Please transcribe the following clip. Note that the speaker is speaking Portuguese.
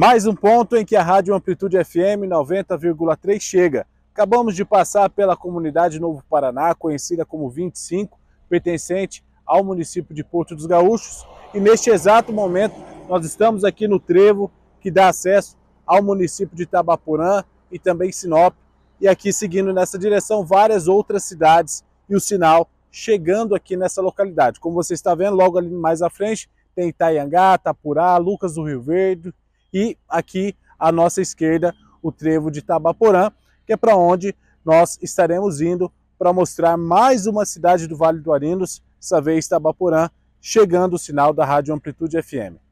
Mais um ponto em que a Rádio Amplitude FM 90,3 chega. Acabamos de passar pela comunidade Novo Paraná, conhecida como 25, pertencente ao município de Porto dos Gaúchos. E neste exato momento, nós estamos aqui no trevo que dá acesso ao município de Tabaporã e também Sinop. E aqui seguindo nessa direção, várias outras cidades e o sinal chegando aqui nessa localidade. Como você está vendo, logo ali mais à frente tem Itaiangá, Tapurá, Lucas do Rio Verde, e aqui à nossa esquerda o trevo de Tabaporã, que é para onde nós estaremos indo para mostrar mais uma cidade do Vale do Arinos, dessa vez Tabaporã, chegando o sinal da Rádio Amplitude FM.